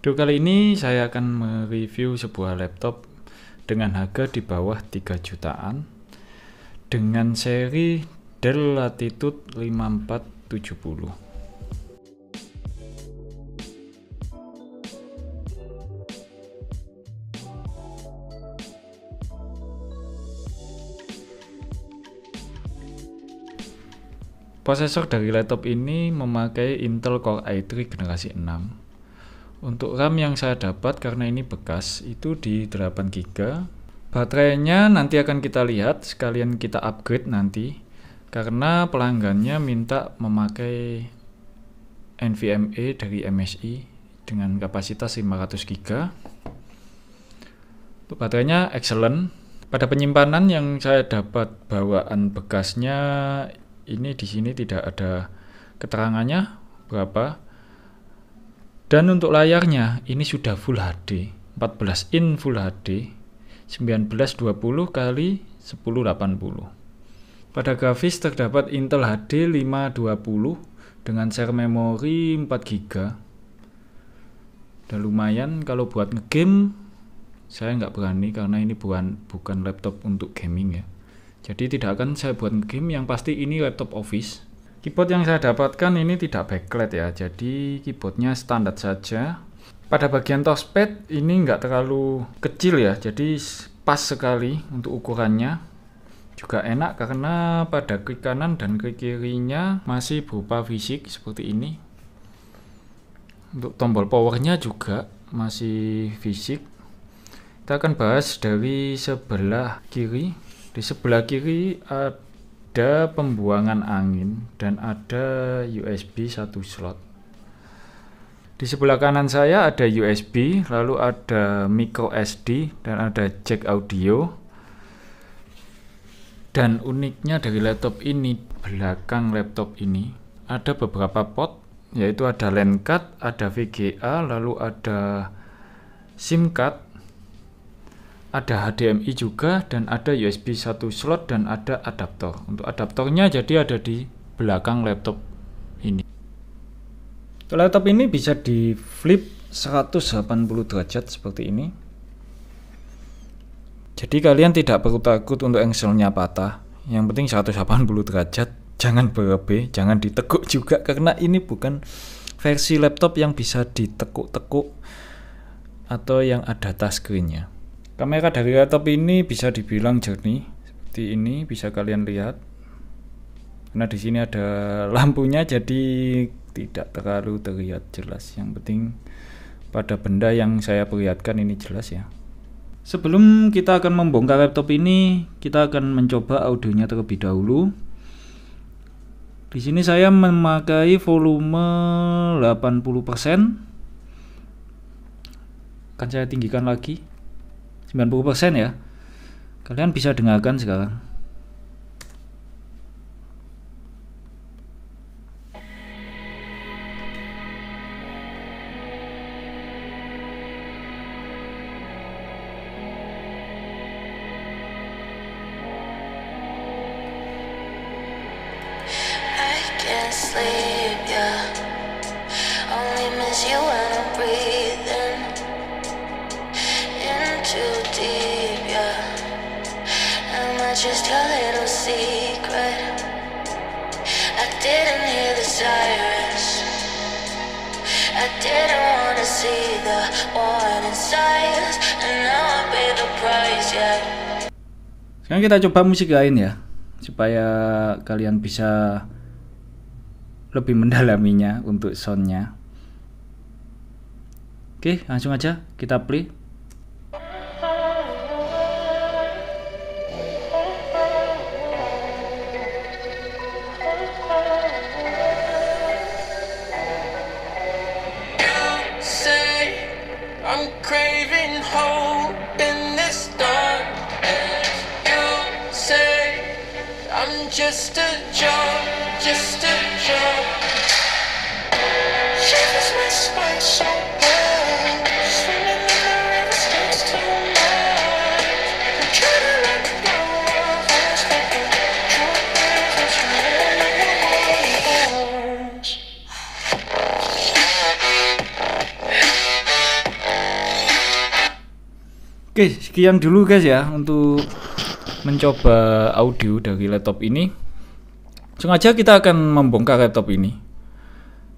Video kali ini saya akan mereview sebuah laptop dengan harga di bawah 3 jutaan dengan seri Dell Latitude 5470. Prosesor dari laptop ini memakai Intel Core i3 generasi 6 untuk RAM yang saya dapat karena ini bekas itu di 8 GB. Baterainya nanti akan kita lihat sekalian kita upgrade nanti karena pelanggannya minta memakai NVMe dari MSI dengan kapasitas 500 GB. Untuk baterainya excellent. Pada penyimpanan yang saya dapat bawaan bekasnya ini di sini tidak ada keterangannya berapa dan untuk layarnya ini sudah Full HD, 14 in Full HD 1920 kali 1080. Pada grafis terdapat Intel HD 520 dengan share memori 4 GB. Dan lumayan kalau buat ngegame saya nggak berani karena ini bukan bukan laptop untuk gaming ya. Jadi tidak akan saya buat game yang pasti ini laptop office Keyboard yang saya dapatkan ini tidak backlight ya, jadi keyboardnya standar saja. Pada bagian touchpad ini nggak terlalu kecil ya, jadi pas sekali untuk ukurannya. Juga enak karena pada klik kanan dan klik kirinya masih berupa fisik seperti ini. Untuk tombol powernya juga masih fisik. Kita akan bahas dari sebelah kiri. Di sebelah kiri ada ada pembuangan angin dan ada USB satu slot. Di sebelah kanan saya ada USB, lalu ada micro SD dan ada jack audio. Dan uniknya dari laptop ini, belakang laptop ini ada beberapa port, yaitu ada LAN card, ada VGA, lalu ada SIM card ada HDMI juga dan ada USB satu slot dan ada adaptor. Untuk adaptornya jadi ada di belakang laptop ini. Laptop ini bisa di flip 180 derajat seperti ini. Jadi kalian tidak perlu takut untuk engselnya patah. Yang penting 180 derajat, jangan berlebih, jangan ditekuk juga karena ini bukan versi laptop yang bisa ditekuk-tekuk atau yang ada touchscreen-nya. Kamera dari laptop ini bisa dibilang jernih seperti ini bisa kalian lihat. Karena di sini ada lampunya jadi tidak terlalu terlihat jelas. Yang penting pada benda yang saya perlihatkan ini jelas ya. Sebelum kita akan membongkar laptop ini, kita akan mencoba audionya terlebih dahulu. Di sini saya memakai volume 80%. Kan saya tinggikan lagi. 90% ya kalian bisa dengarkan sekarang Sleep, yeah. Only miss you when I'm breathing into just your little secret. I didn't hear the sirens. I didn't wanna see the warning signs, and now I pay the price. Yeah. Sekarang kita coba musik lain ya, supaya kalian bisa lebih mendalaminya untuk soundnya. Oke, langsung aja kita play. just a joke, just a joke. was my spice so bad. swimming in the river stains too much. I'm trying to let go of what's making drunk rivers running words. Oke, sekian dulu guys ya untuk mencoba audio dari laptop ini, sengaja kita akan membongkar laptop ini.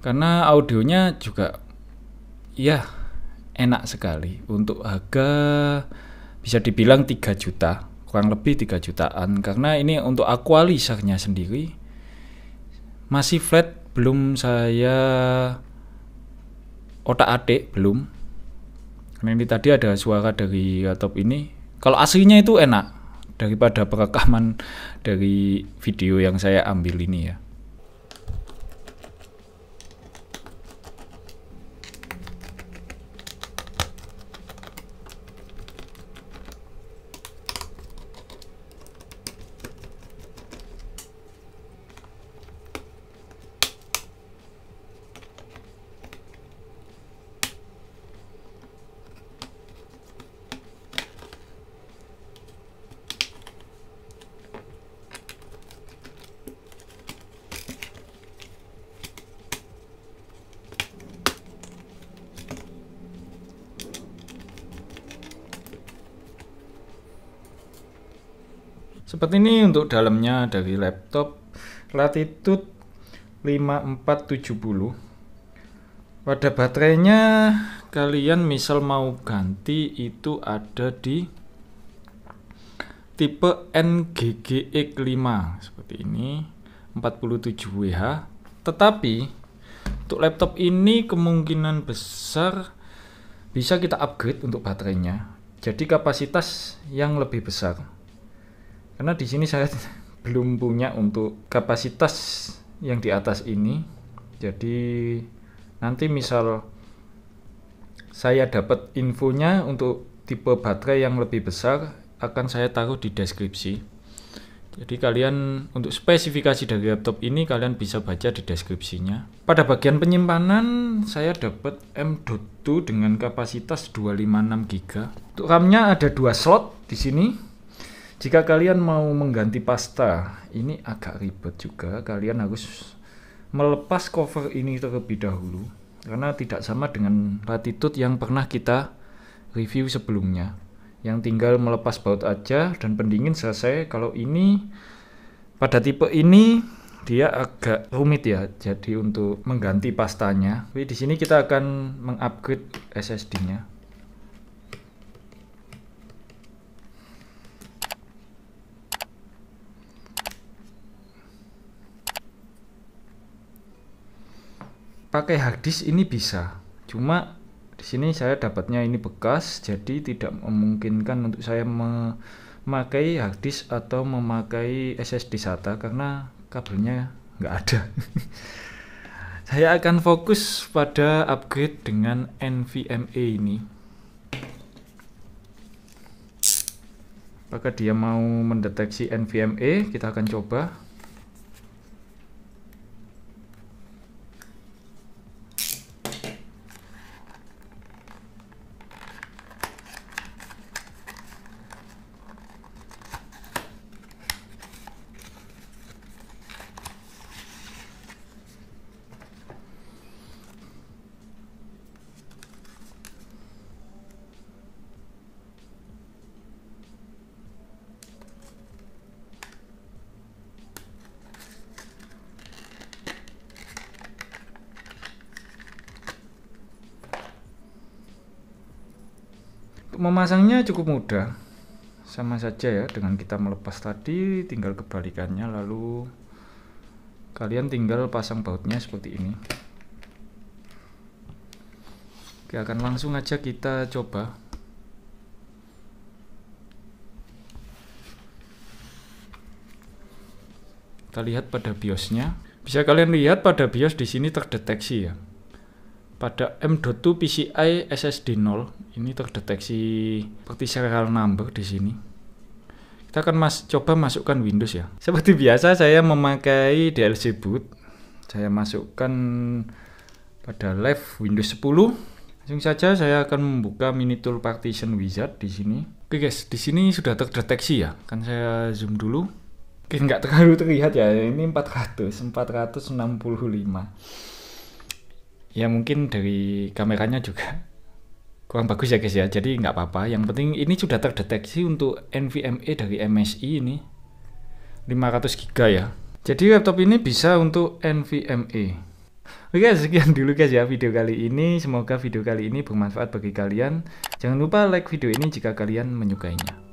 Karena audionya juga ya enak sekali untuk harga bisa dibilang 3 juta, kurang lebih 3 jutaan karena ini untuk aqualisernya sendiri masih flat belum saya otak-atik belum karena ini tadi ada suara dari laptop ini kalau aslinya itu enak daripada perekaman dari video yang saya ambil ini ya seperti ini untuk dalamnya dari laptop Latitude 5470 pada baterainya kalian misal mau ganti itu ada di tipe NGGX5 seperti ini 47WH tetapi untuk laptop ini kemungkinan besar bisa kita upgrade untuk baterainya jadi kapasitas yang lebih besar karena di sini saya belum punya untuk kapasitas yang di atas ini. Jadi nanti misal saya dapat infonya untuk tipe baterai yang lebih besar akan saya taruh di deskripsi. Jadi kalian untuk spesifikasi dari laptop ini kalian bisa baca di deskripsinya. Pada bagian penyimpanan saya dapat M.2 dengan kapasitas 256 GB. Untuk RAM-nya ada dua slot di sini. Jika kalian mau mengganti pasta, ini agak ribet juga. Kalian harus melepas cover ini terlebih dahulu karena tidak sama dengan latitude yang pernah kita review sebelumnya. Yang tinggal melepas baut aja dan pendingin selesai. Kalau ini pada tipe ini dia agak rumit ya. Jadi untuk mengganti pastanya, tapi di sini kita akan mengupgrade SSD-nya. pakai harddisk ini bisa cuma di sini saya dapatnya ini bekas jadi tidak memungkinkan untuk saya memakai harddisk atau memakai SSD SATA karena kabelnya nggak ada saya akan fokus pada upgrade dengan NVMe ini apakah dia mau mendeteksi NVMe kita akan coba memasangnya cukup mudah sama saja ya dengan kita melepas tadi tinggal kebalikannya lalu kalian tinggal pasang bautnya seperti ini Oke akan langsung aja kita coba kita lihat pada biosnya bisa kalian lihat pada bios di sini terdeteksi ya pada M.2 PCI SSD 0 ini terdeteksi seperti serial number di sini kita akan mas coba masukkan Windows ya seperti biasa saya memakai DLC boot saya masukkan pada live Windows 10 Langsung saja saya akan membuka mini tool partition wizard di sini. Oke guys, di sini sudah terdeteksi ya. Kan saya zoom dulu. Oke, nggak terlalu terlihat ya. Ini 400, 465 ya mungkin dari kameranya juga kurang bagus ya guys ya jadi nggak apa-apa yang penting ini sudah terdeteksi untuk NVMe dari MSI ini 500 GB ya jadi laptop ini bisa untuk NVMe Oke sekian dulu guys ya video kali ini Semoga video kali ini bermanfaat bagi kalian Jangan lupa like video ini jika kalian menyukainya